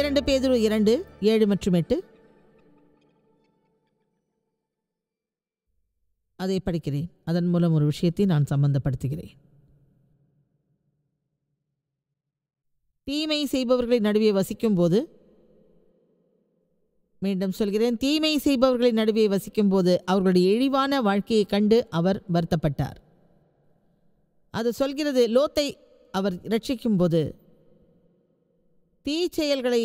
இரண்டு பேதுரு இரண்டு ஏழு மற்றும் எட்டு அதை படிக்கிறேன் அதன் மூலம் ஒரு விஷயத்தை நான் சம்பந்தப்படுத்துகிறேன் தீமை செய்பவர்களை நடுவே வசிக்கும் போது மீண்டும் சொல்கிறேன் தீமை செய்பவர்களை நடுவே வசிக்கும் போது அவர்களுடைய இழிவான வாழ்க்கையை கண்டு அவர் வருத்தப்பட்டார் அது சொல்கிறது லோத்தை அவர் ரட்சிக்கும் போது தீச்செயல்களை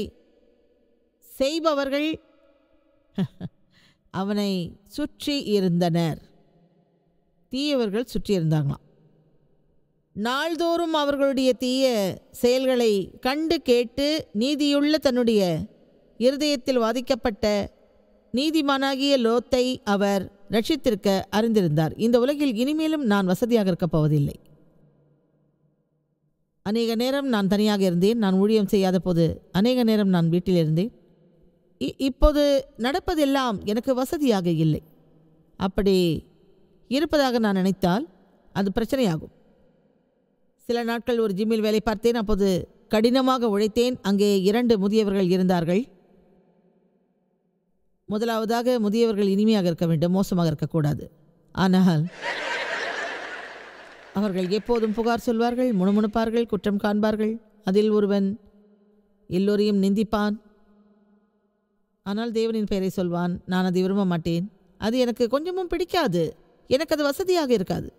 செய்பவர்கள் அவனை சுற்றி இருந்தனர் தீயவர்கள் சுற்றி இருந்தாங்களாம் நாள்தோறும் அவர்களுடைய தீய செயல்களை கண்டு கேட்டு நீதியுள்ள தன்னுடைய இருதயத்தில் வாதிக்கப்பட்ட நீதிமானாகிய லோத்தை அவர் ரட்சித்திருக்க அறிந்திருந்தார் இந்த உலகில் இனிமேலும் நான் வசதியாக இருக்கப் போவதில்லை அநேக நேரம் நான் தனியாக இருந்தேன் நான் ஊழியம் செய்யாத போது அநேக நேரம் நான் வீட்டில் இருந்தேன் இப்போது நடப்பதெல்லாம் எனக்கு வசதியாக இல்லை அப்படி இருப்பதாக நான் நினைத்தால் அது பிரச்சனையாகும் சில நாட்கள் ஒரு ஜிம்மில் வேலை பார்த்தேன் அப்போது கடினமாக உழைத்தேன் அங்கே இரண்டு முதியவர்கள் இருந்தார்கள் முதலாவதாக முதியவர்கள் இனிமையாக இருக்க வேண்டும் மோசமாக இருக்கக்கூடாது ஆனால் அவர்கள் எப்போதும் புகார் சொல்வார்கள் முணுமுணுப்பார்கள் குற்றம் காண்பார்கள் அதில் ஒருவன் எல்லோரையும் நிந்திப்பான் ஆனால் தேவனின் பெயரை சொல்வான் நான் அதை விரும்ப மாட்டேன் அது எனக்கு கொஞ்சமும் பிடிக்காது எனக்கு அது வசதியாக இருக்காது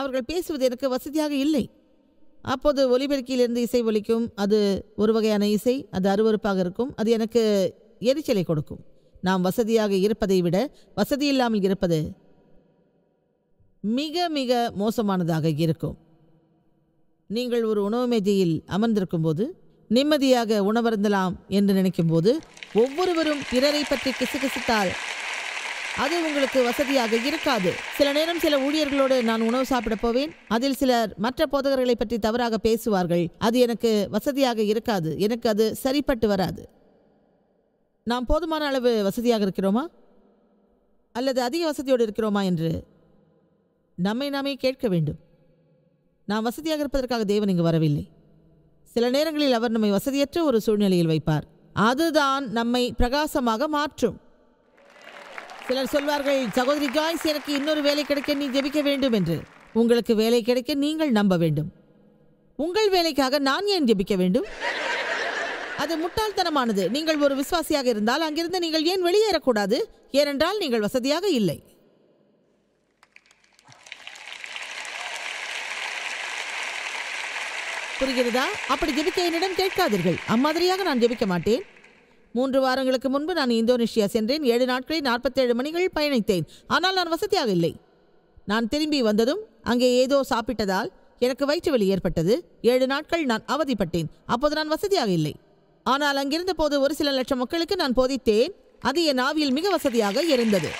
அவர்கள் பேசுவது எனக்கு வசதியாக இல்லை அப்போது ஒலிபெருக்கியிலிருந்து இசை ஒலிக்கும் அது ஒரு வகையான இசை அது அருவறுப்பாக இருக்கும் அது எனக்கு எரிச்சலை கொடுக்கும் நாம் வசதியாக இருப்பதை விட வசதியில்லாமல் இருப்பது மிக மிக மோசமானதாக இருக்கும் நீங்கள் ஒரு உணவு மேஜையில் அமர்ந்திருக்கும் போது நிம்மதியாக உணவருந்தலாம் என்று நினைக்கும் போது ஒவ்வொருவரும் பிறரை பற்றி கிசுகிசுத்தால் அது உங்களுக்கு வசதியாக இருக்காது சில நேரம் சில ஊழியர்களோடு நான் உணவு சாப்பிட போவேன் அதில் சிலர் மற்ற போதகர்களை பற்றி தவறாக பேசுவார்கள் அது எனக்கு வசதியாக இருக்காது எனக்கு அது சரிப்பட்டு வராது நாம் போதுமான அளவு வசதியாக இருக்கிறோமா அல்லது அதிக வசதியோடு இருக்கிறோமா என்று நம்மை நாமே கேட்க வேண்டும் நாம் வசதியாக இருப்பதற்காக தேவன் இங்கு வரவில்லை சில நேரங்களில் அவர் நம்மை வசதியற்ற ஒரு சூழ்நிலையில் வைப்பார் அதுதான் நம்மை பிரகாசமாக மாற்றும் சிலர் சொல்வார்கள் சகோதரி ஜாய்ஸ் எனக்கு இன்னொரு வேலை கிடைக்க நீ ஜெபிக்க வேண்டும் என்று உங்களுக்கு வேலை கிடைக்க நீங்கள் நம்ப வேண்டும் உங்கள் வேலைக்காக நான் ஏன் ஜெபிக்க வேண்டும் அது முட்டாள்தனமானது நீங்கள் ஒரு விசுவாசியாக இருந்தால் அங்கிருந்து நீங்கள் ஏன் வெளியேறக்கூடாது ஏனென்றால் நீங்கள் வசதியாக இல்லை புரிகிறதா அப்படி ஜெபிக்க என்னிடம் கேட்காதீர்கள் அம்மாதிரியாக நான் ஜெபிக்க மாட்டேன் மூன்று வாரங்களுக்கு முன்பு நான் இந்தோனேஷியா சென்றேன் ஏழு நாட்களில் நாற்பத்தேழு மணிகள் பயணித்தேன் ஆனால் நான் வசதியாக இல்லை நான் திரும்பி வந்ததும் அங்கே ஏதோ சாப்பிட்டதால் எனக்கு வயிற்று ஏற்பட்டது ஏழு நாட்கள் நான் அவதிப்பட்டேன் அப்போது நான் வசதியாக இல்லை ஆனால் அங்கிருந்த போது ஒரு சில லட்சம் மக்களுக்கு நான் போதித்தேன் அது என் ஆவியில் மிக வசதியாக இருந்தது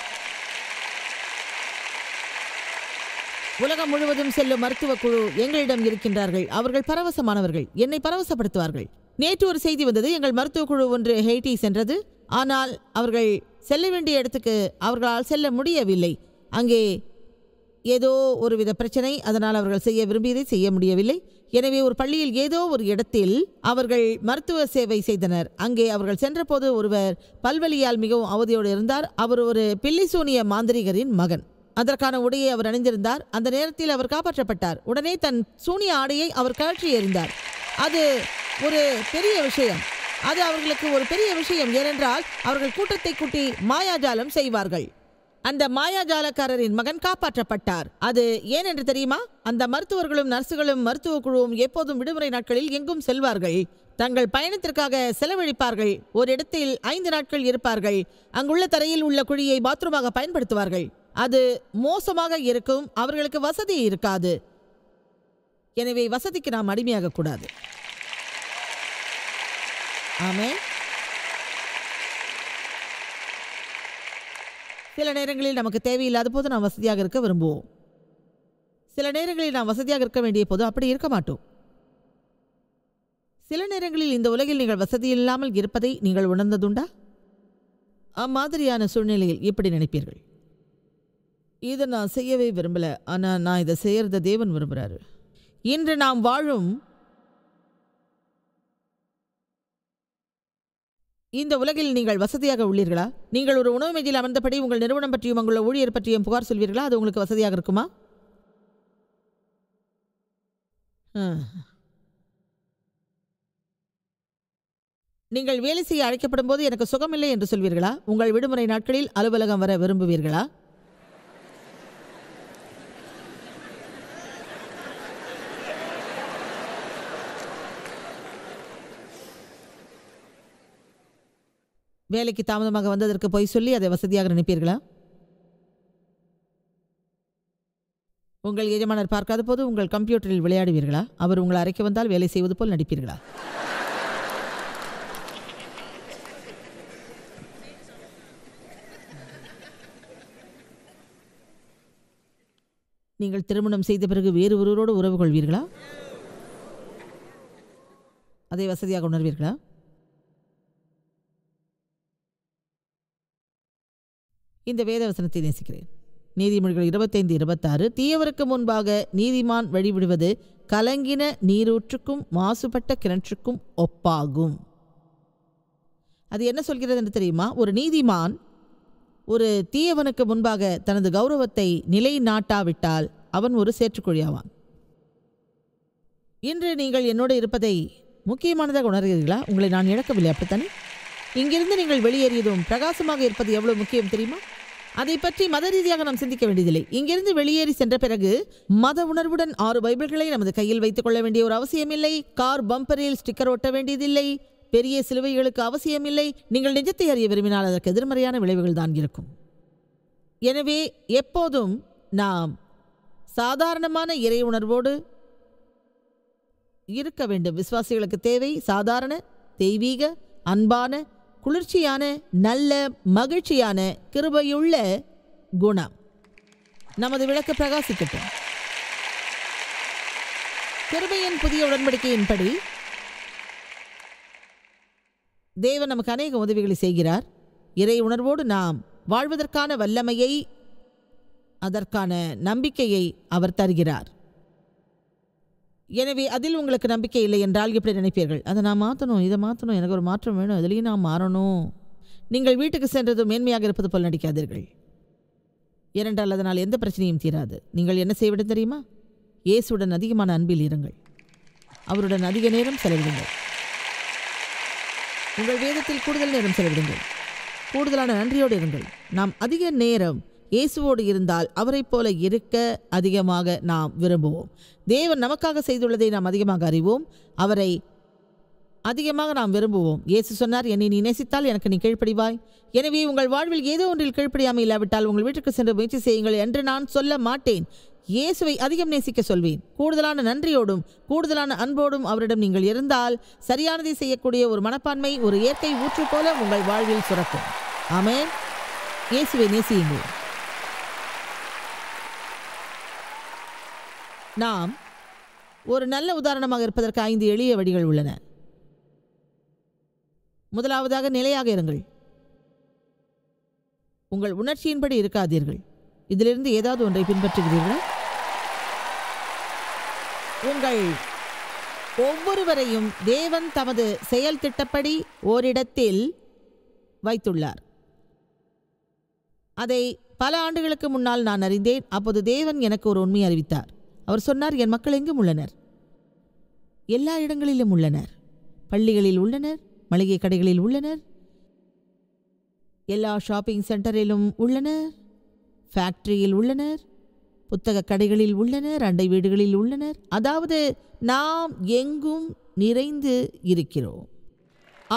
உலகம் முழுவதும் செல்லும் மருத்துவ குழு எங்களிடம் இருக்கின்றார்கள் அவர்கள் பரவசமானவர்கள் என்னை பரவசப்படுத்துவார்கள் நேற்று ஒரு செய்தி வந்தது எங்கள் மருத்துவ குழு ஒன்று ஹெய்டி சென்றது ஆனால் அவர்கள் செல்ல வேண்டிய இடத்துக்கு அவர்களால் செல்ல முடியவில்லை அங்கே ஏதோ ஒரு வித பிரச்சனை அதனால் அவர்கள் செய்ய விரும்பியதை செய்ய முடியவில்லை எனவே ஒரு பள்ளியில் ஏதோ ஒரு இடத்தில் அவர்கள் மருத்துவ சேவை செய்தனர் அங்கே அவர்கள் சென்றபோது ஒருவர் பல்வழியால் மிகவும் அவதியோடு இருந்தார் அவர் ஒரு பில்லிசூனிய மாந்திரிகரின் மகன் அதற்கான உடையை அவர் அணிந்திருந்தார் அந்த நேரத்தில் அவர் காப்பாற்றப்பட்டார் உடனே தன் சூனிய ஆடையை அவர் கழற்றி எறிந்தார் அது ஒரு பெரிய விஷயம் அது அவர்களுக்கு ஒரு பெரிய விஷயம் ஏனென்றால் அவர்கள் கூட்டத்தை கூட்டி மாயாஜாலம் செய்வார்கள் அந்த மாயாஜாலக்காரரின் மகன் காப்பாற்றப்பட்டார் அது ஏன் என்று தெரியுமா அந்த மருத்துவர்களும் நர்சுகளும் மருத்துவ குழுவும் எப்போதும் விடுமுறை நாட்களில் எங்கும் செல்வார்கள் தங்கள் பயணத்திற்காக செலவழிப்பார்கள் ஒரு இடத்தில் ஐந்து நாட்கள் இருப்பார்கள் அங்குள்ள தரையில் உள்ள குழியை பாத்ரூமாக பயன்படுத்துவார்கள் அது மோசமாக இருக்கும் அவர்களுக்கு வசதி இருக்காது எனவே வசதிக்கு நாம் அடிமையாக கூடாது ஆமே சில நேரங்களில் நமக்கு தேவையில்லாத போது நாம் வசதியாக இருக்க விரும்புவோம் சில நேரங்களில் நாம் வசதியாக இருக்க வேண்டிய போது அப்படி இருக்க மாட்டோம் சில நேரங்களில் இந்த உலகில் நீங்கள் வசதி இல்லாமல் இருப்பதை நீங்கள் உணர்ந்ததுண்டா அம்மாதிரியான சூழ்நிலையில் எப்படி நினைப்பீர்கள் இதை நான் செய்யவே விரும்பலை ஆனால் நான் இதை செய்கிறத தேவன் விரும்புகிறாரு இன்று நாம் வாழும் இந்த உலகில் நீங்கள் வசதியாக உள்ளீர்களா நீங்கள் ஒரு உணவு மேஜில் அமர்ந்தபடி உங்கள் நிறுவனம் பற்றியும் உங்கள் ஊழியர் பற்றியும் புகார் சொல்வீர்களா அது உங்களுக்கு வசதியாக இருக்குமா நீங்கள் வேலை செய்ய அழைக்கப்படும் போது எனக்கு சுகமில்லை என்று சொல்வீர்களா உங்கள் விடுமுறை நாட்களில் அலுவலகம் வர விரும்புவீர்களா வேலைக்கு தாமதமாக வந்ததற்கு போய் சொல்லி அதை வசதியாக நினைப்பீர்களா உங்கள் எஜமானர் பார்க்காத போது உங்கள் கம்ப்யூட்டரில் விளையாடுவீர்களா அவர் உங்களை அரைக்க வந்தால் வேலை செய்வது போல் நடிப்பீர்களா நீங்கள் திருமணம் செய்த பிறகு வேறு ஒருவரோடு உறவு கொள்வீர்களா அதை வசதியாக உணர்வீர்களா இந்த வேதவசனத்தை நேசிக்கிறேன் நீதிமொழிகள் இருபத்தைந்து இருபத்தாறு தீயவருக்கு முன்பாக நீதிமான் வழிவிடுவது கலங்கின நீரூற்றுக்கும் மாசுபட்ட கிணற்றுக்கும் ஒப்பாகும் அது என்ன சொல்கிறது என்று தெரியுமா ஒரு நீதிமான் ஒரு தீயவனுக்கு முன்பாக தனது கௌரவத்தை நிலை நாட்டாவிட்டால் அவன் ஒரு சேற்றுக்குழியாவான் இன்று நீங்கள் என்னோடு இருப்பதை முக்கியமானதாக உணர்கிறீர்களா உங்களை நான் இழக்கவில்லை அப்படித்தானே இங்கிருந்து நீங்கள் வெளியேறியதும் பிரகாசமாக இருப்பது எவ்வளவு முக்கியம் தெரியுமா அதை பற்றி மத ரீதியாக நாம் சிந்திக்க வேண்டியதில்லை இங்கிருந்து வெளியேறி சென்ற பிறகு மத உணர்வுடன் ஆறு பைபிள்களை நமது கையில் வைத்துக் கொள்ள வேண்டிய ஒரு அவசியமில்லை கார் பம்பரில் ஸ்டிக்கர் ஒட்ட வேண்டியதில்லை பெரிய சிலுவைகளுக்கு அவசியமில்லை நீங்கள் நிஜத்தை அறிய விரும்பினால் அதற்கு எதிர்மறையான விளைவுகள் தான் இருக்கும் எனவே எப்போதும் நாம் சாதாரணமான இறை உணர்வோடு இருக்க வேண்டும் விசுவாசிகளுக்கு தேவை சாதாரண தெய்வீக அன்பான குளிர்ச்சியான நல்ல மகிழ்ச்சியான கிருபையுள்ள குணம் நமது விளக்கு பிரகாசிக்கட்டும் கிருபையின் புதிய உடன்படிக்கையின்படி தேவன் நமக்கு அநேக உதவிகளை செய்கிறார் இறை உணர்வோடு நாம் வாழ்வதற்கான வல்லமையை அதற்கான நம்பிக்கையை அவர் தருகிறார் எனவே அதில் உங்களுக்கு நம்பிக்கை இல்லை என்றால் எப்படி நினைப்பீர்கள் அதை நான் மாற்றணும் இதை மாற்றணும் எனக்கு ஒரு மாற்றம் வேணும் இதுலேயும் நான் மாறணும் நீங்கள் வீட்டுக்கு சென்றது மேன்மையாக இருப்பது போல் நடிக்காதீர்கள் இரண்டால் அதனால் எந்த பிரச்சனையும் தீராது நீங்கள் என்ன செய்விடும் தெரியுமா இயேசுடன் அதிகமான அன்பில் இருங்கள் அவருடன் அதிக நேரம் செலவிடுங்கள் உங்கள் வேதத்தில் கூடுதல் நேரம் செலவிடுங்கள் கூடுதலான நன்றியோடு இருங்கள் நாம் அதிக நேரம் இயேசுவோடு இருந்தால் அவரைப் போல இருக்க அதிகமாக நாம் விரும்புவோம் தேவன் நமக்காக செய்துள்ளதை நாம் அதிகமாக அறிவோம் அவரை அதிகமாக நாம் விரும்புவோம் இயேசு சொன்னார் என்னை நீ நினைசித்தால் எனக்கு நீ கீழ்ப்படிவாய் எனவே உங்கள் வாழ்வில் ஏதோ ஒன்றில் கீழ்ப்படியாமல் இல்லாவிட்டால் உங்கள் வீட்டுக்கு சென்று முயற்சி செய்யுங்கள் என்று நான் சொல்ல மாட்டேன் இயேசுவை அதிகம் நேசிக்க சொல்வேன் கூடுதலான நன்றியோடும் கூடுதலான அன்போடும் அவரிடம் நீங்கள் இருந்தால் சரியானதை செய்யக்கூடிய ஒரு மனப்பான்மை ஒரு இயற்கை ஊற்று போல உங்கள் வாழ்வில் சுரக்கும் ஆமே இயேசுவை நேசியுங்கள் நாம் ஒரு நல்ல உதாரணமாக இருப்பதற்கு ஐந்து எளிய வழிகள் உள்ளன முதலாவதாக நிலையாக இருங்கள் உங்கள் உணர்ச்சியின்படி இருக்காதீர்கள் இதிலிருந்து ஏதாவது ஒன்றை பின்பற்றுகிறீர்கள் உங்கள் ஒவ்வொருவரையும் தேவன் தமது செயல் திட்டப்படி ஓரிடத்தில் வைத்துள்ளார் அதை பல ஆண்டுகளுக்கு முன்னால் நான் அறிந்தேன் அப்போது தேவன் எனக்கு ஒரு உண்மை அறிவித்தார் அவர் சொன்னார் என் மக்கள் எங்கும் உள்ளனர் எல்லா இடங்களிலும் உள்ளனர் பள்ளிகளில் உள்ளனர் மளிகை கடைகளில் உள்ளனர் எல்லா ஷாப்பிங் சென்டரிலும் உள்ளனர் ஃபேக்ட்ரியில் உள்ளனர் புத்தக கடைகளில் உள்ளனர் அண்டை வீடுகளில் உள்ளனர் அதாவது நாம் எங்கும் நிறைந்து இருக்கிறோம்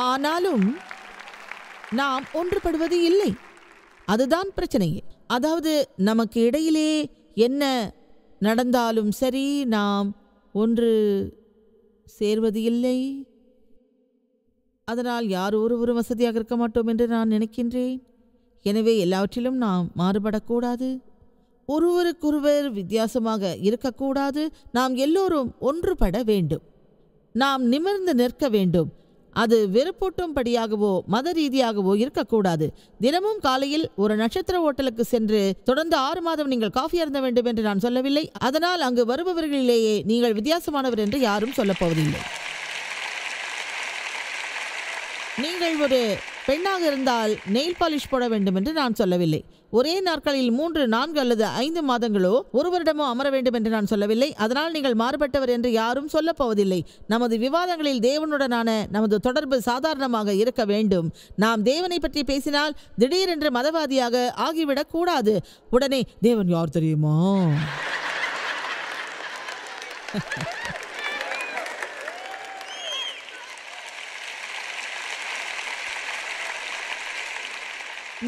ஆனாலும் நாம் ஒன்றுபடுவது இல்லை அதுதான் பிரச்சனையே அதாவது நமக்கு இடையிலே என்ன நடந்தாலும் சரி நாம் ஒன்று சேர்வது இல்லை அதனால் யார் ஒருவரும் வசதியாக இருக்க மாட்டோம் என்று நான் நினைக்கின்றேன் எனவே எல்லாவற்றிலும் நாம் மாறுபடக்கூடாது ஒருவருக்கொருவர் வித்தியாசமாக இருக்கக்கூடாது நாம் எல்லோரும் ஒன்றுபட வேண்டும் நாம் நிமிர்ந்து நிற்க வேண்டும் அது வெறுப்பூட்டும்படியாகவோ மத ரீதியாகவோ இருக்கக்கூடாது தினமும் காலையில் ஒரு நட்சத்திர ஓட்டலுக்கு சென்று தொடர்ந்து ஆறு மாதம் நீங்கள் காஃபி அருந்த வேண்டும் என்று நான் சொல்லவில்லை அதனால் அங்கு வருபவர்களிலேயே நீங்கள் வித்தியாசமானவர் என்று யாரும் சொல்லப்போவதில்லை நீங்கள் ஒரு பெண்ணாக இருந்தால் நெயில் பாலிஷ் போட வேண்டும் என்று நான் சொல்லவில்லை ஒரே நாட்களில் மூன்று நான்கு அல்லது ஐந்து மாதங்களோ ஒரு வருடமோ அமர வேண்டும் என்று நான் சொல்லவில்லை அதனால் நீங்கள் மாறுபட்டவர் என்று யாரும் சொல்லப் போவதில்லை நமது விவாதங்களில் தேவனுடனான நமது தொடர்பு சாதாரணமாக இருக்க வேண்டும் நாம் தேவனை பற்றி பேசினால் திடீரென்று மதவாதியாக ஆகிவிடக் கூடாது உடனே தேவன் யார் தெரியுமா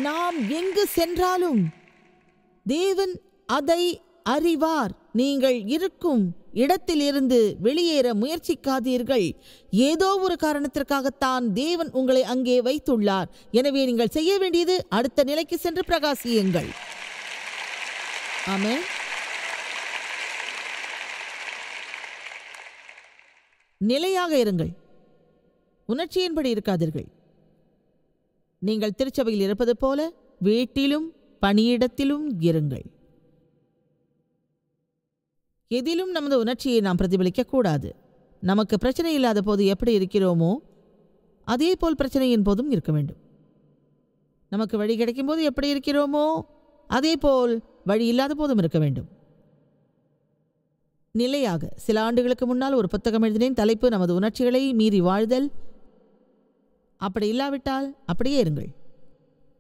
நாம் எங்கு சென்றாலும் தேவன் அதை அறிவார் நீங்கள் இருக்கும் இடத்திலிருந்து வெளியேற முயற்சிக்காதீர்கள் ஏதோ ஒரு காரணத்திற்காகத்தான் தேவன் உங்களை அங்கே வைத்துள்ளார் எனவே நீங்கள் செய்ய வேண்டியது அடுத்த நிலைக்கு சென்று பிரகாசியுங்கள் ஆமே நிலையாக இருங்கள் உணர்ச்சியின்படி இருக்காதீர்கள் நீங்கள் திருச்சபையில் இருப்பது போல வீட்டிலும் பணியிடத்திலும் இருங்கள் எதிலும் நமது உணர்ச்சியை நாம் பிரதிபலிக்கக்கூடாது நமக்கு பிரச்சனை இல்லாத போது எப்படி இருக்கிறோமோ அதே போல் பிரச்சனையின் போதும் இருக்க வேண்டும் நமக்கு வழி கிடைக்கும் போது எப்படி இருக்கிறோமோ அதே போல் வழி இல்லாத போதும் இருக்க வேண்டும் நிலையாக சில ஆண்டுகளுக்கு முன்னால் ஒரு புத்தகம் எழுதினேன் தலைப்பு நமது உணர்ச்சிகளை மீறி வாழ்தல் அப்படி இல்லாவிட்டால் அப்படியே இருங்கள்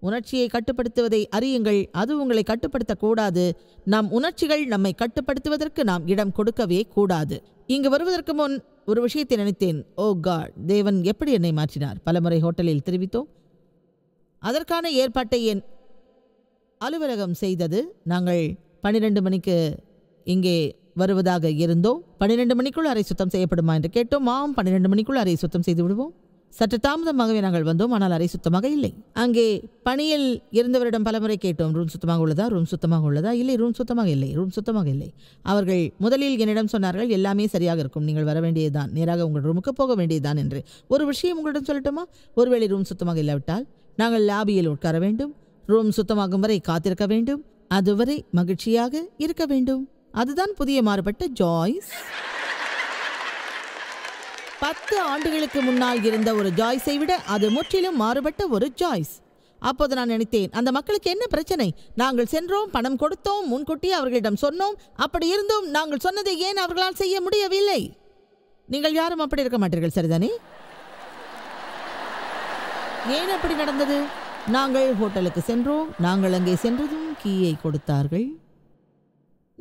உணர்ச்சியை கட்டுப்படுத்துவதை அறியுங்கள் அது உங்களை கட்டுப்படுத்தக்கூடாது நம் உணர்ச்சிகள் நம்மை கட்டுப்படுத்துவதற்கு நாம் இடம் கொடுக்கவே கூடாது இங்கு வருவதற்கு முன் ஒரு விஷயத்தை நினைத்தேன் ஓ காட் தேவன் எப்படி என்னை மாற்றினார் பலமுறை ஹோட்டலில் தெரிவித்தோம் அதற்கான ஏற்பாட்டை என் அலுவலகம் செய்தது நாங்கள் பன்னிரெண்டு மணிக்கு இங்கே வருவதாக இருந்தோம் பன்னிரெண்டு மணிக்குள் அறை சுத்தம் செய்யப்படுமா என்று கேட்டோம் ஆம் பன்னிரெண்டு மணிக்குள் அறை சுத்தம் செய்து விடுவோம் சற்று தாமதமாகவே நாங்கள் வந்தோம் ஆனால் அறை சுத்தமாக இல்லை அங்கே பணியில் இருந்தவரிடம் பலமுறை கேட்டோம் ரூம் சுத்தமாக உள்ளதா ரூம் சுத்தமாக உள்ளதா இல்லை ரூம் சுத்தமாக இல்லை ரூம் சுத்தமாக இல்லை அவர்கள் முதலில் என்னிடம் சொன்னார்கள் எல்லாமே சரியாக இருக்கும் நீங்கள் வர வேண்டியதுதான் நேராக உங்கள் ரூமுக்கு போக வேண்டியதுதான் என்று ஒரு விஷயம் உங்களிடம் சொல்லட்டுமா ஒருவேளை ரூம் சுத்தமாக இல்லாவிட்டால் நாங்கள் லாபியில் உட்கார வேண்டும் ரூம் சுத்தமாகும் வரை காத்திருக்க வேண்டும் அதுவரை மகிழ்ச்சியாக இருக்க வேண்டும் அதுதான் புதிய மாறுபட்ட ஜாய்ஸ் பத்து ஆண்டுகளுக்கு முன்னால் இருந்த ஒரு ஜாய்ஸை விட அது முற்றிலும் மாறுபட்ட ஒரு ஜாய்ஸ் அப்போது நான் நினைத்தேன் அந்த மக்களுக்கு என்ன பிரச்சனை நாங்கள் சென்றோம் பணம் கொடுத்தோம் முன்கூட்டியே அவர்களிடம் சொன்னோம் அப்படி இருந்தும் நாங்கள் சொன்னதை ஏன் அவர்களால் செய்ய முடியவில்லை நீங்கள் யாரும் அப்படி இருக்க மாட்டீர்கள் சரிதானே ஏன் அப்படி நடந்தது நாங்கள் ஹோட்டலுக்கு சென்றோம் நாங்கள் அங்கே சென்றதும் கீயை கொடுத்தார்கள்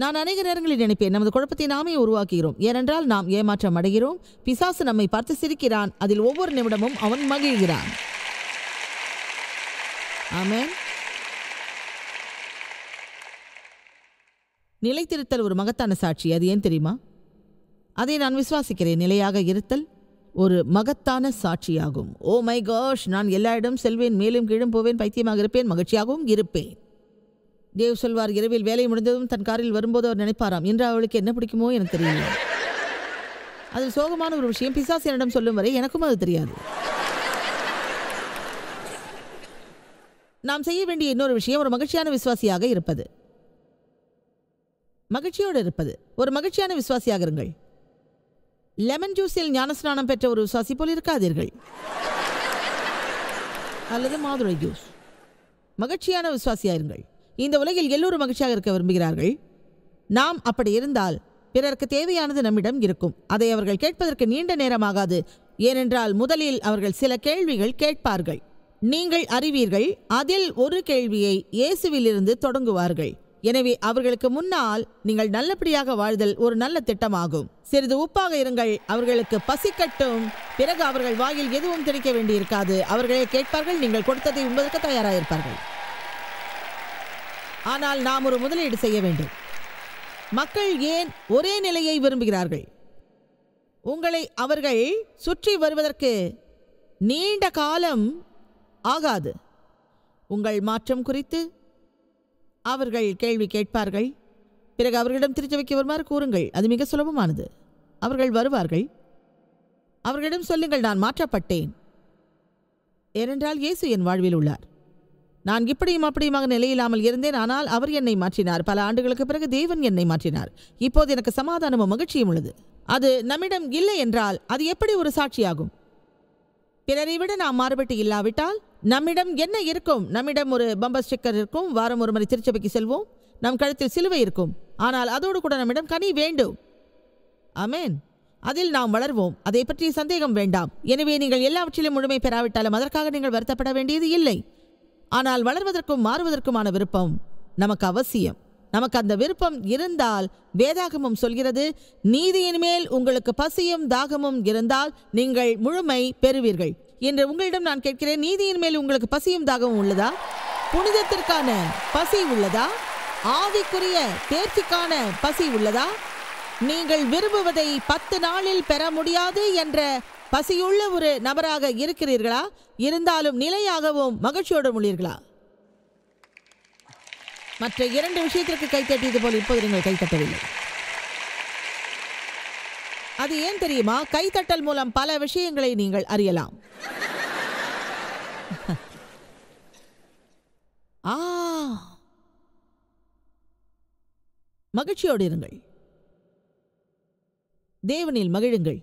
நான் அநேக நேரங்களில் நினைப்பேன் நமது குழப்பத்தை நாமே உருவாக்குகிறோம் ஏனென்றால் நாம் ஏமாற்றம் அடைகிறோம் பிசாசு நம்மை பார்த்து சிரிக்கிறான் அதில் ஒவ்வொரு நிமிடமும் அவன் மகிழ்கிறான் ஆமேன் நிலைத்திருத்தல் ஒரு மகத்தான சாட்சி அது ஏன் தெரியுமா அதை நான் விசுவாசிக்கிறேன் நிலையாக இருத்தல் ஒரு மகத்தான சாட்சியாகும் ஓ மை காஷ் நான் எல்லா இடம் செல்வேன் மேலும் கீழும் போவேன் பைத்தியமாக இருப்பேன் மகிழ்ச்சியாகவும் இருப்பேன் தேவ் சொல்வார் இரவில் வேலை முடிந்ததும் தன் காரில் வரும்போது அவர் நினைப்பாராம் இன்று அவளுக்கு என்ன பிடிக்குமோ எனக்கு தெரியல அது சோகமான ஒரு விஷயம் பிசாஸ் என்னிடம் சொல்லும் வரை எனக்கும் அது தெரியாது நாம் செய்ய வேண்டிய இன்னொரு விஷயம் ஒரு மகிழ்ச்சியான விசுவாசியாக இருப்பது மகிழ்ச்சியோடு இருப்பது ஒரு மகிழ்ச்சியான விசுவாசியாக இருங்கள் லெமன் ஜூஸில் ஞானஸ்நானம் பெற்ற ஒரு விசுவாசி போல் இருக்காதீர்கள் அல்லது மாதுளை ஜூஸ் மகிழ்ச்சியான விசுவாசியாயிருங்கள் இந்த உலகில் எல்லோரும் மகிழ்ச்சியாக இருக்க விரும்புகிறார்கள் நாம் அப்படி இருந்தால் பிறருக்கு தேவையானது நம்மிடம் இருக்கும் அதை அவர்கள் கேட்பதற்கு நீண்ட நேரமாகாது ஏனென்றால் முதலில் அவர்கள் சில கேள்விகள் கேட்பார்கள் நீங்கள் அறிவீர்கள் அதில் ஒரு கேள்வியை இயேசுவிலிருந்து தொடங்குவார்கள் எனவே அவர்களுக்கு முன்னால் நீங்கள் நல்லபடியாக வாழ்தல் ஒரு நல்ல திட்டமாகும் சிறிது உப்பாக இருங்கள் அவர்களுக்கு பசிக்கட்டும் பிறகு அவர்கள் வாயில் எதுவும் திணிக்க வேண்டியிருக்காது அவர்களே கேட்பார்கள் நீங்கள் கொடுத்ததை உண்பதற்கு தயாராக இருப்பார்கள் ஆனால் நாம் ஒரு முதலீடு செய்ய வேண்டும் மக்கள் ஏன் ஒரே நிலையை விரும்புகிறார்கள் உங்களை அவர்கள் சுற்றி வருவதற்கு நீண்ட காலம் ஆகாது உங்கள் மாற்றம் குறித்து அவர்கள் கேள்வி கேட்பார்கள் பிறகு அவர்களிடம் திருச்சி வைக்க வருமாறு கூறுங்கள் அது மிக சுலபமானது அவர்கள் வருவார்கள் அவர்களிடம் சொல்லுங்கள் நான் மாற்றப்பட்டேன் ஏனென்றால் இயேசு என் வாழ்வில் உள்ளார் நான் இப்படியும் அப்படியுமாக நிலையில்லாமல் இருந்தேன் ஆனால் அவர் என்னை மாற்றினார் பல ஆண்டுகளுக்கு பிறகு தேவன் என்னை மாற்றினார் இப்போது எனக்கு சமாதானமும் மகிழ்ச்சியும் உள்ளது அது நம்மிடம் இல்லை என்றால் அது எப்படி ஒரு சாட்சியாகும் பிறரை விட நாம் மாறுபட்டு இல்லாவிட்டால் நம்மிடம் என்ன இருக்கும் நம்மிடம் ஒரு பம்பர் ஸ்டிக்கர் இருக்கும் வாரம் ஒரு மணி திருச்சபைக்கு செல்வோம் நம் கழுத்தில் சிலுவை இருக்கும் ஆனால் அதோடு கூட நம்மிடம் கனி வேண்டும் அமேன் அதில் நாம் வளர்வோம் அதை பற்றி சந்தேகம் வேண்டாம் எனவே நீங்கள் எல்லாவற்றிலும் முழுமை பெறாவிட்டாலும் அதற்காக நீங்கள் வருத்தப்பட வேண்டியது இல்லை ஆனால் வளர்வதற்கும் மாறுவதற்குமான விருப்பம் நமக்கு அவசியம் நமக்கு அந்த விருப்பம் இருந்தால் வேதாகமும் சொல்கிறது நீதியின் மேல் உங்களுக்கு பசியும் தாகமும் இருந்தால் நீங்கள் முழுமை பெறுவீர்கள் என்று உங்களிடம் நான் கேட்கிறேன் நீதியின் மேல் உங்களுக்கு பசியும் தாகமும் உள்ளதா புனிதத்திற்கான பசி உள்ளதா ஆவிக்குரிய தேர்ச்சிக்கான பசி உள்ளதா நீங்கள் விரும்புவதை பத்து நாளில் பெற முடியாது என்ற பசியுள்ள ஒரு நபராக இருக்கிறீர்களா இருந்தாலும் நிலையாகவும் மகிழ்ச்சியோடு உள்ளீர்களா மற்ற இரண்டு விஷயத்திற்கு கைத்தட்டியது போல் இப்போது நீங்கள் கைத்தட்டவில்லை அது ஏன் தெரியுமா கைத்தட்டல் மூலம் பல விஷயங்களை நீங்கள் அறியலாம் ஆ மகிழ்ச்சியோடு இருங்கள் தேவனில் மகிழுங்கள்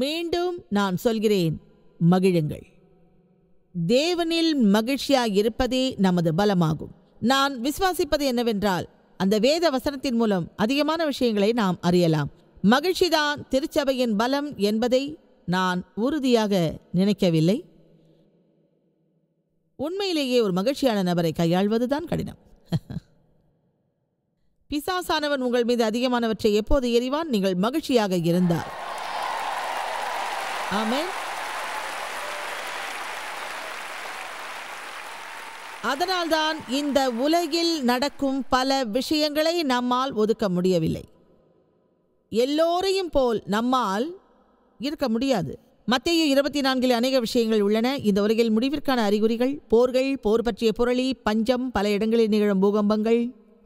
மீண்டும் நான் சொல்கிறேன் மகிழுங்கள் தேவனில் மகிழ்ச்சியாக இருப்பதே நமது பலமாகும் நான் விசுவாசிப்பது என்னவென்றால் அந்த வேத வசனத்தின் மூலம் அதிகமான விஷயங்களை நாம் அறியலாம் மகிழ்ச்சிதான் திருச்சபையின் பலம் என்பதை நான் உறுதியாக நினைக்கவில்லை உண்மையிலேயே ஒரு மகிழ்ச்சியான நபரை கையாள்வதுதான் கடினம் பிசாசானவன் உங்கள் மீது அதிகமானவற்றை எப்போது எறிவான் நீங்கள் மகிழ்ச்சியாக இருந்தால் ஆமேன் அதனால்தான் இந்த உலகில் நடக்கும் பல விஷயங்களை நம்மால் ஒதுக்க முடியவில்லை எல்லோரையும் போல் நம்மால் இருக்க முடியாது மத்திய இருபத்தி நான்கில் அநேக விஷயங்கள் உள்ளன இந்த உலகில் முடிவிற்கான அறிகுறிகள் போர்கள் போர் பற்றிய புரளி பஞ்சம் பல இடங்களில் நிகழும் பூகம்பங்கள்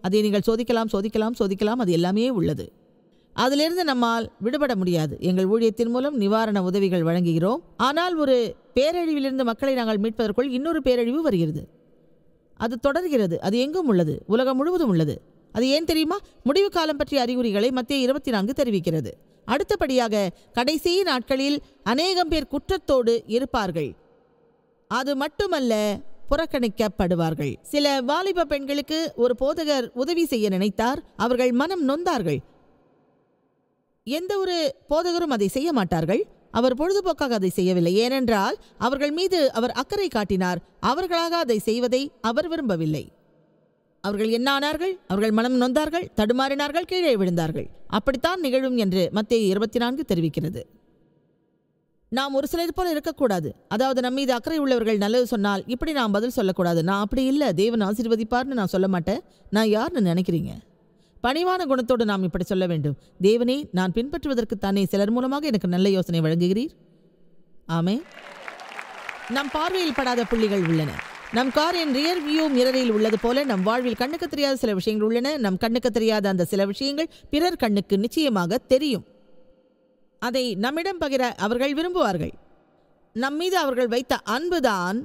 அதை நீங்கள் சோதிக்கலாம் சோதிக்கலாம் சோதிக்கலாம் அது எல்லாமே உள்ளது அதிலிருந்து நம்மால் விடுபட முடியாது எங்கள் ஊழியத்தின் மூலம் நிவாரண உதவிகள் வழங்குகிறோம் ஆனால் ஒரு பேரழிவிலிருந்து மக்களை நாங்கள் மீட்பதற்குள் இன்னொரு பேரழிவு வருகிறது அது தொடர்கிறது அது எங்கும் உள்ளது உலகம் முழுவதும் உள்ளது அது ஏன் தெரியுமா முடிவு காலம் பற்றிய அறிகுறிகளை மத்திய இருபத்தி நான்கு தெரிவிக்கிறது அடுத்தபடியாக கடைசி நாட்களில் அநேகம் பேர் குற்றத்தோடு இருப்பார்கள் அது மட்டுமல்ல புறக்கணிக்கப்படுவார்கள் சில வாலிப பெண்களுக்கு ஒரு போதகர் உதவி செய்ய நினைத்தார் அவர்கள் மனம் நொந்தார்கள் எந்த ஒரு போதகரும் அதை செய்ய மாட்டார்கள் அவர் பொழுதுபோக்காக அதை செய்யவில்லை ஏனென்றால் அவர்கள் மீது அவர் அக்கறை காட்டினார் அவர்களாக அதை செய்வதை அவர் விரும்பவில்லை அவர்கள் என்ன ஆனார்கள் அவர்கள் மனம் நொந்தார்கள் தடுமாறினார்கள் கீழே விழுந்தார்கள் அப்படித்தான் நிகழும் என்று மத்திய இருபத்தி நான்கு தெரிவிக்கிறது நாம் ஒரு சிலர் போல இருக்கக்கூடாது அதாவது நம்ம மீது அக்கறை உள்ளவர்கள் நல்லது சொன்னால் இப்படி நான் பதில் சொல்லக்கூடாது நான் அப்படி இல்லை தேவன் ஆசீர்வதிப்பார்னு நான் சொல்ல மாட்டேன் நான் யாருன்னு நினைக்கிறீங்க பணிவான குணத்தோடு நாம் இப்படி சொல்ல வேண்டும் தேவனே நான் பின்பற்றுவதற்கு தானே சிலர் மூலமாக எனக்கு நல்ல யோசனை வழங்குகிறீர் ஆமே நம் பார்வையில் படாத புள்ளிகள் உள்ளன நம் காரின் ரியர் வியூ மிரரில் உள்ளது போல நம் வாழ்வில் கண்ணுக்கு தெரியாத சில விஷயங்கள் உள்ளன நம் கண்ணுக்கு தெரியாத அந்த சில விஷயங்கள் பிறர் கண்ணுக்கு நிச்சயமாக தெரியும் அதை நம்மிடம் பகிர அவர்கள் விரும்புவார்கள் நம் மீது அவர்கள் வைத்த அன்புதான்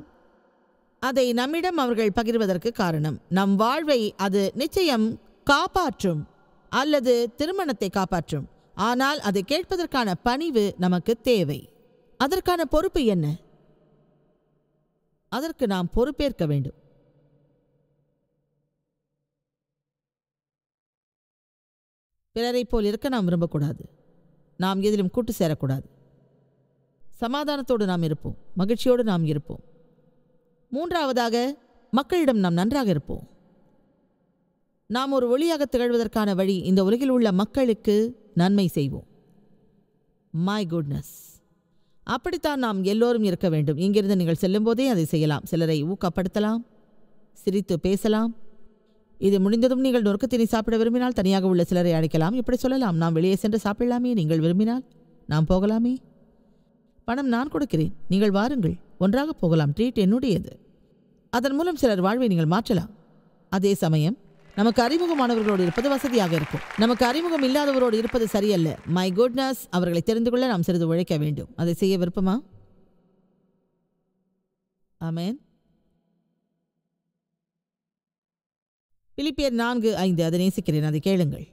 அதை நம்மிடம் அவர்கள் பகிர்வதற்கு காரணம் நம் வாழ்வை அது நிச்சயம் காப்பாற்றும் அல்லது திருமணத்தை காப்பாற்றும் ஆனால் அதை கேட்பதற்கான பணிவு நமக்கு தேவை அதற்கான பொறுப்பு என்ன அதற்கு நாம் பொறுப்பேற்க வேண்டும் பிறரை போல் இருக்க நாம் விரும்பக்கூடாது நாம் எதிலும் கூட்டு சேரக்கூடாது சமாதானத்தோடு நாம் இருப்போம் மகிழ்ச்சியோடு நாம் இருப்போம் மூன்றாவதாக மக்களிடம் நாம் நன்றாக இருப்போம் நாம் ஒரு ஒளியாக திகழ்வதற்கான வழி இந்த உலகில் உள்ள மக்களுக்கு நன்மை செய்வோம் மை குட்னஸ் அப்படித்தான் நாம் எல்லோரும் இருக்க வேண்டும் இங்கிருந்து நீங்கள் செல்லும்போதே அதை செய்யலாம் சிலரை ஊக்கப்படுத்தலாம் சிரித்து பேசலாம் இது முடிந்ததும் நீங்கள் நொறுக்கத்தினை சாப்பிட விரும்பினால் தனியாக உள்ள சிலரை அழைக்கலாம் இப்படி சொல்லலாம் நாம் வெளியே சென்று சாப்பிடலாமே நீங்கள் விரும்பினால் நாம் போகலாமே பணம் நான் கொடுக்கிறேன் நீங்கள் வாருங்கள் ஒன்றாக போகலாம் ட்ரீட் என்னுடையது அதன் மூலம் சிலர் வாழ்வை நீங்கள் மாற்றலாம் அதே சமயம் நமக்கு அறிமுகமானவர்களோடு இருப்பது வசதியாக இருக்கும் நமக்கு அறிமுகம் இல்லாதவரோடு இருப்பது சரியல்ல மை குட்னஸ் அவர்களை தெரிந்து கொள்ள நாம் சிறிது உழைக்க வேண்டும் அதை செய்ய விருப்பமா ஆமேன் பிலிப்பியர் நான்கு ஐந்து அதை நேசிக்கிறேன் அதை கேளுங்கள்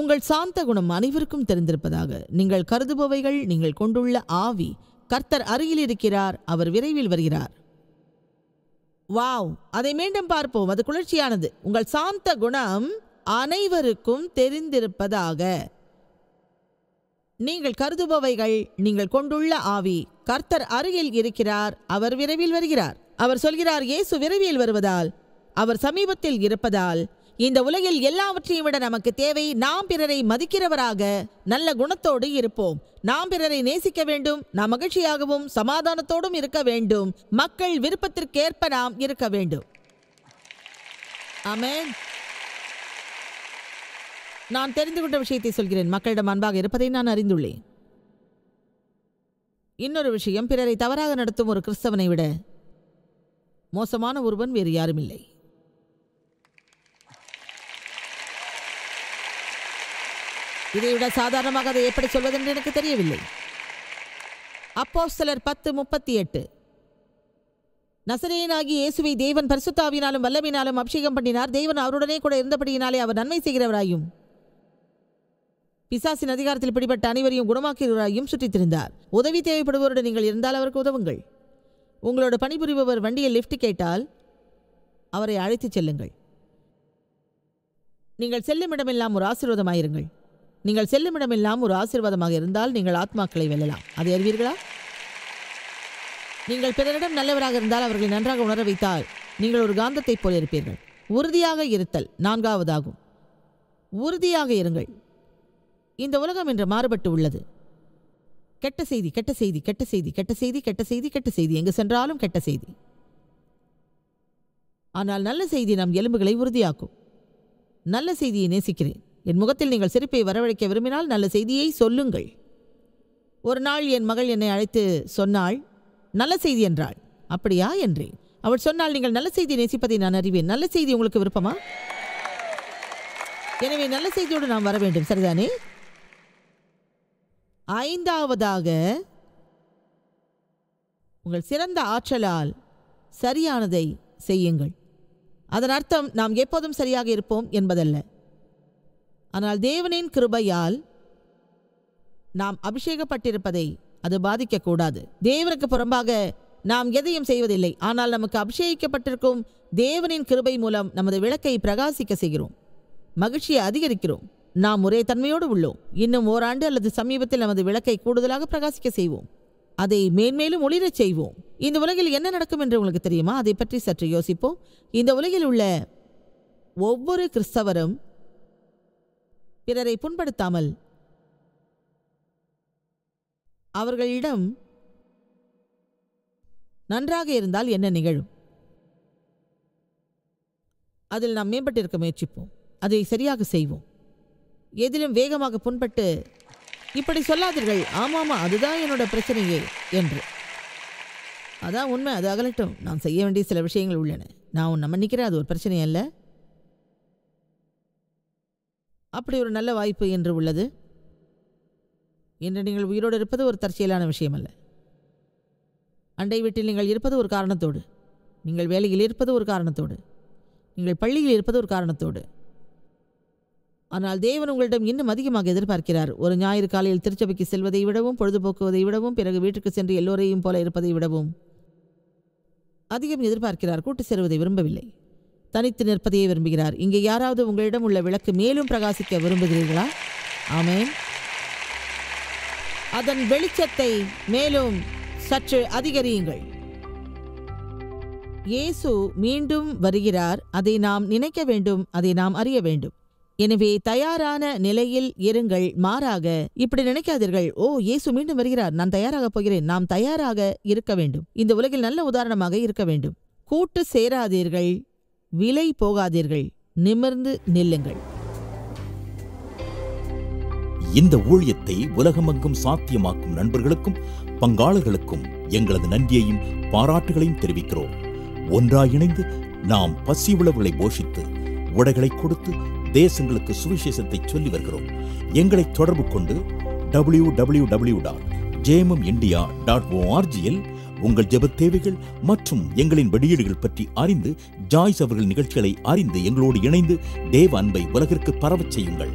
உங்கள் சாந்த குணம் அனைவருக்கும் தெரிந்திருப்பதாக நீங்கள் கருதுபவைகள் நீங்கள் கொண்டுள்ள ஆவி கர்த்தர் அருகில் இருக்கிறார் அவர் விரைவில் வருகிறார் வாவ் அதை மீண்டும் பார்ப்போம் அது குளிர்ச்சியானது உங்கள் சாந்த குணம் அனைவருக்கும் தெரிந்திருப்பதாக நீங்கள் கருதுபவைகள் நீங்கள் கொண்டுள்ள ஆவி கர்த்தர் அருகில் இருக்கிறார் அவர் விரைவில் வருகிறார் அவர் சொல்கிறார் இயேசு விரைவில் வருவதால் அவர் சமீபத்தில் இருப்பதால் இந்த உலகில் எல்லாவற்றையும் விட நமக்கு தேவை நாம் பிறரை மதிக்கிறவராக நல்ல குணத்தோடு இருப்போம் நாம் பிறரை நேசிக்க வேண்டும் நாம் மகிழ்ச்சியாகவும் சமாதானத்தோடும் இருக்க வேண்டும் மக்கள் விருப்பத்திற்கேற்ப நாம் இருக்க வேண்டும் ஆமே நான் தெரிந்து கொண்ட விஷயத்தை சொல்கிறேன் மக்களிடம் அன்பாக இருப்பதை நான் அறிந்துள்ளேன் இன்னொரு விஷயம் பிறரை தவறாக நடத்தும் ஒரு கிறிஸ்தவனை விட மோசமான ஒருவன் வேறு யாரும் இல்லை இதைவிட சாதாரணமாக அதை எப்படி சொல்வதென்று எனக்கு தெரியவில்லை அப்போ சிலர் பத்து முப்பத்தி எட்டு நசரேனாகி இயேசுவை தேவன் பரிசுத்தாவினாலும் வல்லமினாலும் அபிஷேகம் பண்ணினார் தேவன் அவருடனே கூட இருந்தபடியினாலே அவர் நன்மை செய்கிறவராயும் பிசாசின் அதிகாரத்தில் பிடிபட்ட அனைவரையும் குணமாக்குகிறவராயும் சுற்றித்திருந்தார் உதவி தேவைப்படுவோருடன் நீங்கள் இருந்தால் அவருக்கு உதவுங்கள் உங்களோட பணிபுரிபவர் வண்டியில் லிஃப்ட் கேட்டால் அவரை அழைத்துச் செல்லுங்கள் நீங்கள் செல்லும் இடமெல்லாம் ஒரு ஆசீர்வாதமாயிருங்கள் நீங்கள் செல்லுமிடமெல்லாம் ஒரு ஆசீர்வாதமாக இருந்தால் நீங்கள் ஆத்மாக்களை வெல்லலாம் அதை அறிவீர்களா நீங்கள் பிறரிடம் நல்லவராக இருந்தால் அவர்களை நன்றாக உணர வைத்தால் நீங்கள் ஒரு காந்தத்தைப் போல இருப்பீர்கள் உறுதியாக இருத்தல் நான்காவதாகும் உறுதியாக இருங்கள் இந்த உலகம் இன்று மாறுபட்டு உள்ளது கெட்ட செய்தி கெட்ட செய்தி கெட்ட செய்தி கெட்ட செய்தி கெட்ட செய்தி கெட்ட செய்தி எங்கு சென்றாலும் கெட்ட செய்தி ஆனால் நல்ல செய்தி நம் எலும்புகளை உறுதியாக்கும் நல்ல செய்தியை நேசிக்கிறேன் என் முகத்தில் நீங்கள் சிரிப்பை வரவழைக்க விரும்பினால் நல்ல செய்தியை சொல்லுங்கள் ஒரு நாள் என் மகள் என்னை அழைத்து சொன்னாள் நல்ல செய்தி என்றாள் அப்படியா என்றேன் அவள் சொன்னால் நீங்கள் நல்ல செய்தி நேசிப்பதை நான் அறிவேன் நல்ல செய்தி உங்களுக்கு விருப்பமா எனவே நல்ல செய்தியோடு நாம் வர வேண்டும் சரிதானே ஐந்தாவதாக உங்கள் சிறந்த ஆற்றலால் சரியானதை செய்யுங்கள் அதன் அர்த்தம் நாம் எப்போதும் சரியாக இருப்போம் என்பதல்ல ஆனால் தேவனின் கிருபையால் நாம் அபிஷேகப்பட்டிருப்பதை அது பாதிக்கக்கூடாது தேவனுக்கு புறம்பாக நாம் எதையும் செய்வதில்லை ஆனால் நமக்கு அபிஷேகிக்கப்பட்டிருக்கும் தேவனின் கிருபை மூலம் நமது விளக்கை பிரகாசிக்க செய்கிறோம் மகிழ்ச்சியை அதிகரிக்கிறோம் நாம் ஒரே தன்மையோடு உள்ளோம் இன்னும் ஓராண்டு அல்லது சமீபத்தில் நமது விளக்கை கூடுதலாக பிரகாசிக்க செய்வோம் அதை மேன்மேலும் ஒளிரச் செய்வோம் இந்த உலகில் என்ன நடக்கும் என்று உங்களுக்கு தெரியுமா அதை பற்றி சற்று யோசிப்போம் இந்த உலகில் உள்ள ஒவ்வொரு கிறிஸ்தவரும் பிறரை புண்படுத்தாமல் அவர்களிடம் நன்றாக இருந்தால் என்ன நிகழும் அதில் நாம் மேம்பட்டிருக்க முயற்சிப்போம் அதை சரியாக செய்வோம் எதிலும் வேகமாக புண்பட்டு இப்படி சொல்லாதீர்கள் ஆமாமா அதுதான் என்னோட பிரச்சனையே என்று அதான் உண்மை அது அகலட்டும் நான் செய்ய வேண்டிய சில விஷயங்கள் உள்ளன நான் உன்னை மன்னிக்கிறேன் அது ஒரு பிரச்சனை அல்ல அப்படி ஒரு நல்ல வாய்ப்பு என்று உள்ளது இன்று நீங்கள் உயிரோடு இருப்பது ஒரு தற்செயலான விஷயம் அல்ல அண்டை வீட்டில் நீங்கள் இருப்பது ஒரு காரணத்தோடு நீங்கள் வேலையில் இருப்பது ஒரு காரணத்தோடு நீங்கள் பள்ளியில் இருப்பது ஒரு காரணத்தோடு ஆனால் தேவன் உங்களிடம் இன்னும் அதிகமாக எதிர்பார்க்கிறார் ஒரு ஞாயிறு காலையில் திருச்சபைக்கு செல்வதை விடவும் பொழுதுபோக்குவதை விடவும் பிறகு வீட்டுக்கு சென்று எல்லோரையும் போல இருப்பதை விடவும் அதிகம் எதிர்பார்க்கிறார் கூட்டு சேருவதை விரும்பவில்லை தனித்து நிற்பதையே விரும்புகிறார் இங்கே யாராவது உங்களிடம் உள்ள விளக்கு மேலும் பிரகாசிக்க விரும்புகிறீர்களா ஆமேன் அதன் வெளிச்சத்தை மேலும் சற்று அதிகரியுங்கள் இயேசு மீண்டும் வருகிறார் அதை நாம் நினைக்க வேண்டும் அதை நாம் அறிய வேண்டும் எனவே தயாரான நிலையில் இருங்கள் மாறாக இப்படி நினைக்காதீர்கள் ஓ இயேசு மீண்டும் வருகிறார் நான் தயாராக போகிறேன் நாம் தயாராக இருக்க வேண்டும் இந்த உலகில் நல்ல உதாரணமாக இருக்க வேண்டும் கூட்டு சேராதீர்கள் விலை போகாதீர்கள் நிமிர்ந்து நில்லுங்கள் இந்த ஊழியத்தை உலகமெங்கும் சாத்தியமாக்கும் நண்பர்களுக்கும் பங்காளர்களுக்கும் எங்களது நன்றியையும் பாராட்டுகளையும் தெரிவிக்கிறோம் ஒன்றாய் இணைந்து நாம் பசி உழவுகளை போஷித்து உடைகளை கொடுத்து தேசங்களுக்கு சுவிசேஷத்தை சொல்லி வருகிறோம் எங்களை தொடர்பு கொண்டு W W W dot JMM India dot ஓஆர்ஜியில் உங்கள் ஜெப தேவைகள் மற்றும் எங்களின் வெளியீடுகள் பற்றி அறிந்து ஜாய்ஸ் அவர்கள் நிகழ்ச்சிகளை அறிந்து எங்களோடு இணைந்து தேவ அன்பை உலகிற்கு பரவச் செய்யுங்கள்